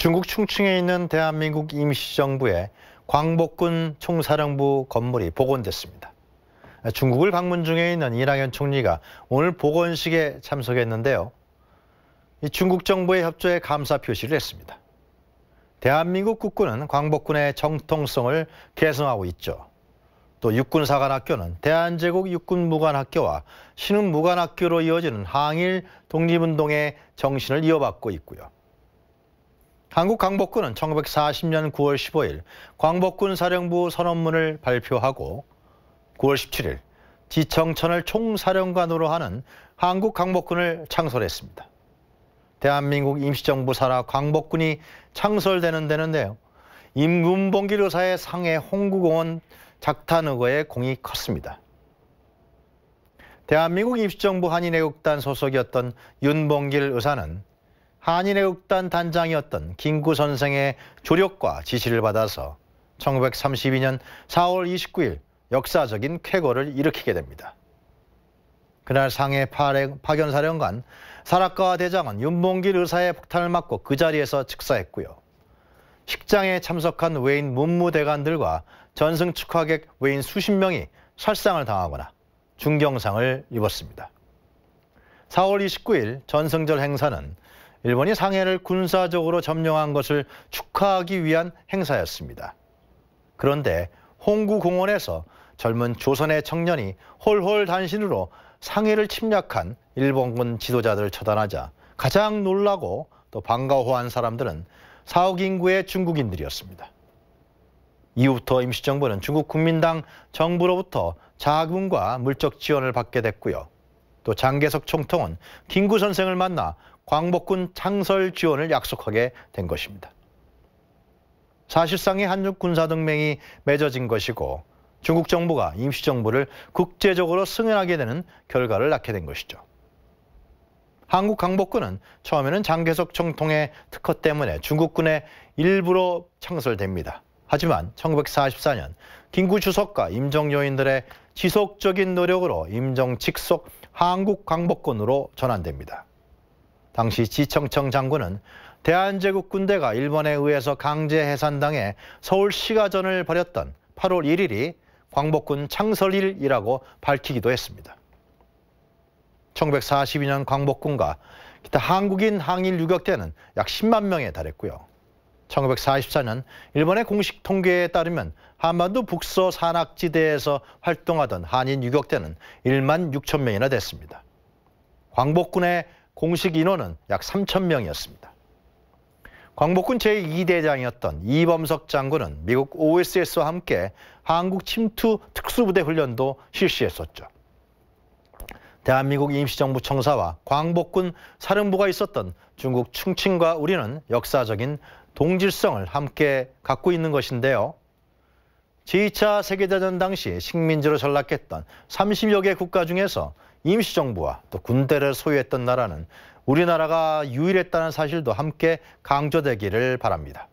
중국 충칭에 있는 대한민국 임시정부의 광복군 총사령부 건물이 복원됐습니다. 중국을 방문 중에 있는 이낙연 총리가 오늘 복원식에 참석했는데요. 중국 정부의 협조에 감사 표시를 했습니다. 대한민국 국군은 광복군의 정통성을 계승하고 있죠. 또 육군사관학교는 대한제국 육군무관학교와 신흥무관학교로 이어지는 항일 독립운동의 정신을 이어받고 있고요. 한국 강복군은 1940년 9월 15일 광복군 사령부 선언문을 발표하고 9월 17일 지청천을 총사령관으로 하는 한국 광복군을 창설했습니다. 대한민국 임시정부 사라 광복군이 창설되는 데는데요. 임금봉길 의사의 상해 홍구공원 작탄의거의 공이 컸습니다. 대한민국 임시정부 한인애국단 소속이었던 윤봉길 의사는 한인애국단 단장이었던 김구 선생의 조력과 지시를 받아서 1932년 4월 29일 역사적인 쾌거를 일으키게 됩니다. 그날 상해 파견사령관 사라카 대장은 윤봉길 의사의 폭탄을 맞고 그 자리에서 즉사했고요. 식장에 참석한 외인 문무대관들과 전승 축하객 외인 수십 명이 설상을 당하거나 중경상을 입었습니다. 4월 29일 전승절 행사는 일본이 상해를 군사적으로 점령한 것을 축하하기 위한 행사였습니다. 그런데 홍구 공원에서 젊은 조선의 청년이 홀홀 단신으로 상해를 침략한 일본군 지도자들을 처단하자 가장 놀라고 또 반가워한 사람들은 사옥 인구의 중국인들이었습니다. 이후부터 임시정부는 중국 국민당 정부로부터 자금과 물적 지원을 받게 됐고요. 또 장계석 총통은 김구 선생을 만나 광복군 창설 지원을 약속하게 된 것입니다. 사실상의 한국 군사동맹이 맺어진 것이고 중국 정부가 임시정부를 국제적으로 승인하게 되는 결과를 낳게 된 것이죠. 한국 강복군은 처음에는 장개석 총통의 특허 때문에 중국군의 일부로 창설됩니다. 하지만 1944년 김구 주석과 임정 요인들의 지속적인 노력으로 임정 직속 한국 강복군으로 전환됩니다. 당시 지청청 장군은 대한제국 군대가 일본에 의해서 강제 해산당해 서울 시가전을 벌였던 8월 1일이 광복군 창설일이라고 밝히기도 했습니다. 1942년 광복군과 기타 한국인 항일 유격대는 약 10만 명에 달했고요. 1944년 일본의 공식 통계에 따르면 한반도 북서 산악지대에서 활동하던 한인 유격대는 1만 6천 명이나 됐습니다. 광복군의 공식 인원은 약 3천 명이었습니다. 광복군 제2대장이었던 이범석 장군은 미국 OSS와 함께 한국 침투 특수부대 훈련도 실시했었죠. 대한민국 임시정부 청사와 광복군 사령부가 있었던 중국 충칭과 우리는 역사적인 동질성을 함께 갖고 있는 것인데요. 제2차 세계대전 당시 식민지로 전락했던 30여 개 국가 중에서 임시정부와 또 군대를 소유했던 나라는 우리나라가 유일했다는 사실도 함께 강조되기를 바랍니다.